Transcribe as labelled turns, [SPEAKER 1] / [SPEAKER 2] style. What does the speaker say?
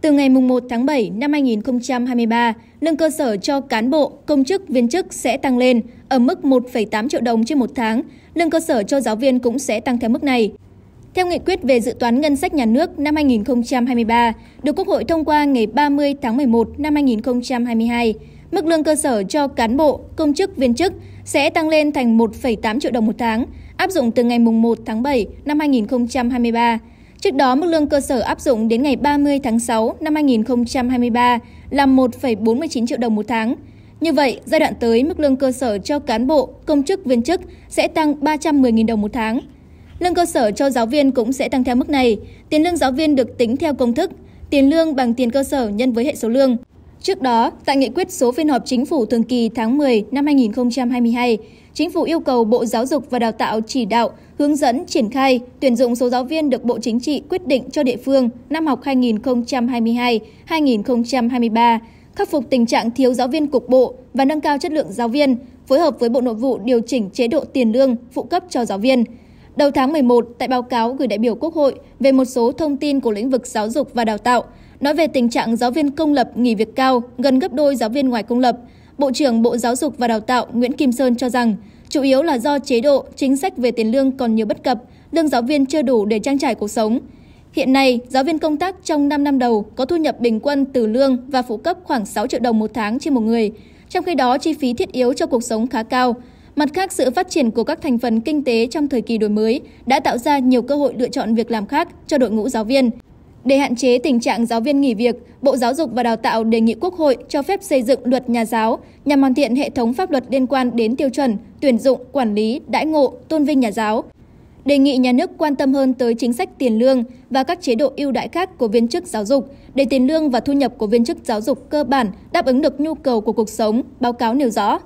[SPEAKER 1] Từ ngày 1 tháng 7 năm 2023, lương cơ sở cho cán bộ, công chức, viên chức sẽ tăng lên ở mức 1,8 triệu đồng trên một tháng. Lương cơ sở cho giáo viên cũng sẽ tăng theo mức này. Theo nghị quyết về dự toán ngân sách nhà nước năm 2023, được Quốc hội thông qua ngày 30 tháng 11 năm 2022, mức lương cơ sở cho cán bộ, công chức, viên chức sẽ tăng lên thành 1,8 triệu đồng một tháng, áp dụng từ ngày 1 tháng 7 năm 2023 Trước đó, mức lương cơ sở áp dụng đến ngày 30 tháng 6 năm 2023 là 1,49 triệu đồng một tháng. Như vậy, giai đoạn tới, mức lương cơ sở cho cán bộ, công chức, viên chức sẽ tăng 310.000 đồng một tháng. Lương cơ sở cho giáo viên cũng sẽ tăng theo mức này. Tiền lương giáo viên được tính theo công thức, tiền lương bằng tiền cơ sở nhân với hệ số lương. Trước đó, tại nghị quyết số phiên họp chính phủ thường kỳ tháng 10 năm 2022, Chính phủ yêu cầu Bộ Giáo dục và Đào tạo chỉ đạo, hướng dẫn triển khai tuyển dụng số giáo viên được Bộ Chính trị quyết định cho địa phương năm học 2022-2023, khắc phục tình trạng thiếu giáo viên cục bộ và nâng cao chất lượng giáo viên, phối hợp với Bộ Nội vụ điều chỉnh chế độ tiền lương, phụ cấp cho giáo viên. Đầu tháng 11, tại báo cáo gửi đại biểu Quốc hội về một số thông tin của lĩnh vực giáo dục và đào tạo, nói về tình trạng giáo viên công lập nghỉ việc cao gần gấp đôi giáo viên ngoài công lập, Bộ trưởng Bộ Giáo dục và Đào tạo Nguyễn Kim Sơn cho rằng chủ yếu là do chế độ, chính sách về tiền lương còn nhiều bất cập, lương giáo viên chưa đủ để trang trải cuộc sống. Hiện nay, giáo viên công tác trong 5 năm đầu có thu nhập bình quân từ lương và phụ cấp khoảng 6 triệu đồng một tháng trên một người. Trong khi đó, chi phí thiết yếu cho cuộc sống khá cao, Mặt khác, sự phát triển của các thành phần kinh tế trong thời kỳ đổi mới đã tạo ra nhiều cơ hội lựa chọn việc làm khác cho đội ngũ giáo viên. Để hạn chế tình trạng giáo viên nghỉ việc, Bộ Giáo dục và Đào tạo đề nghị Quốc hội cho phép xây dựng luật nhà giáo nhằm hoàn thiện hệ thống pháp luật liên quan đến tiêu chuẩn, tuyển dụng, quản lý, đãi ngộ, tôn vinh nhà giáo. Đề nghị nhà nước quan tâm hơn tới chính sách tiền lương và các chế độ ưu đãi khác của viên chức giáo dục để tiền lương và thu nhập của viên chức giáo dục cơ bản đáp ứng được nhu cầu của cuộc sống, báo cáo nêu rõ.